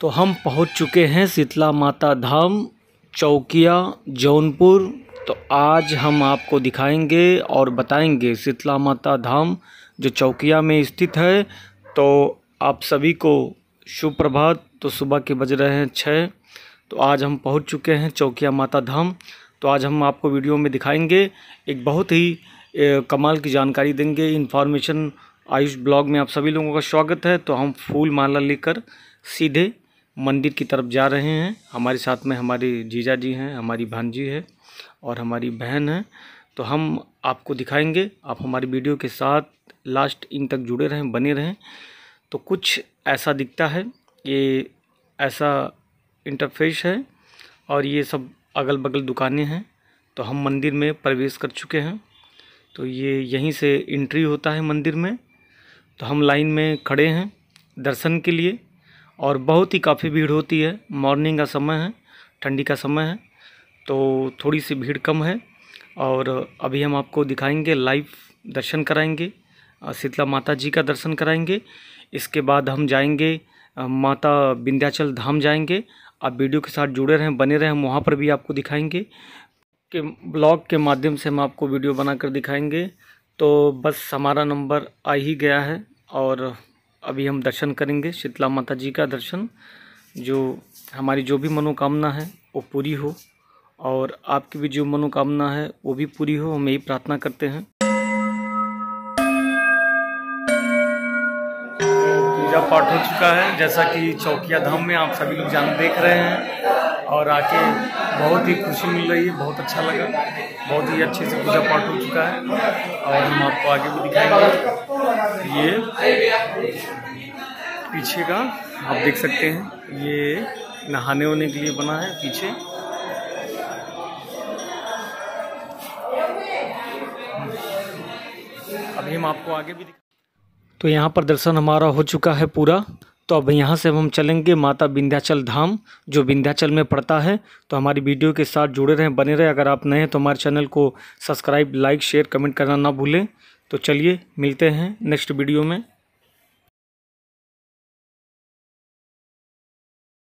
तो हम पहुंच चुके हैं शीतला माता धाम चौकिया जौनपुर तो आज हम आपको दिखाएंगे और बताएंगे शीतला माता धाम जो चौकिया में स्थित है तो आप सभी को शुभ प्रभात तो सुबह के बज रहे हैं छः तो आज हम पहुंच चुके हैं चौकिया माता धाम तो आज हम आपको वीडियो में दिखाएंगे एक बहुत ही कमाल की जानकारी देंगे इन्फॉर्मेशन आयुष ब्लॉग में आप सभी लोगों का स्वागत है तो हम फूल माला लेकर सीधे मंदिर की तरफ जा रहे हैं हमारे साथ में हमारे जीजा जी हैं हमारी भांजी है और हमारी बहन है तो हम आपको दिखाएंगे आप हमारी वीडियो के साथ लास्ट इन तक जुड़े रहें बने रहें तो कुछ ऐसा दिखता है ये ऐसा इंटरफेस है और ये सब अगल बगल दुकानें हैं तो हम मंदिर में प्रवेश कर चुके हैं तो ये यहीं से इंट्री होता है मंदिर में तो हम लाइन में खड़े हैं दर्शन के लिए और बहुत ही काफ़ी भीड़ होती है मॉर्निंग का समय है ठंडी का समय है तो थोड़ी सी भीड़ कम है और अभी हम आपको दिखाएंगे लाइव दर्शन कराएंगे शीतला माता जी का दर्शन कराएंगे इसके बाद हम जाएंगे माता विंध्याचल धाम जाएंगे आप वीडियो के साथ जुड़े रहें बने रहें वहाँ पर भी आपको दिखाएंगे के ब्लॉग के माध्यम से हम आपको वीडियो बनाकर दिखाएंगे तो बस हमारा नंबर आ ही गया है और अभी हम दर्शन करेंगे शीतला माता जी का दर्शन जो हमारी जो भी मनोकामना है वो पूरी हो और आपकी भी जो मनोकामना है वो भी पूरी हो हम यही प्रार्थना करते हैं पूजा पाठ हो चुका है जैसा कि चौकिया धाम में आप सभी लोग जान देख रहे हैं और आके बहुत ही खुशी मिल रही है बहुत अच्छा लगा बहुत ही अच्छे से पूजा पाठ हो चुका है और हम आपको आगे भी दिखाएंगे ये पीछे का आप देख सकते हैं ये नहाने वहाने के लिए बना है पीछे अभी हम आपको आगे भी तो यहाँ पर दर्शन हमारा हो चुका है पूरा तो अब यहाँ से अब हम चलेंगे माता विंध्याचल धाम जो विंध्याचल में पड़ता है तो हमारी वीडियो के साथ जुड़े रहें बने रहें अगर आप नए हैं तो हमारे चैनल को सब्सक्राइब लाइक शेयर कमेंट करना ना भूलें तो चलिए मिलते हैं नेक्स्ट वीडियो में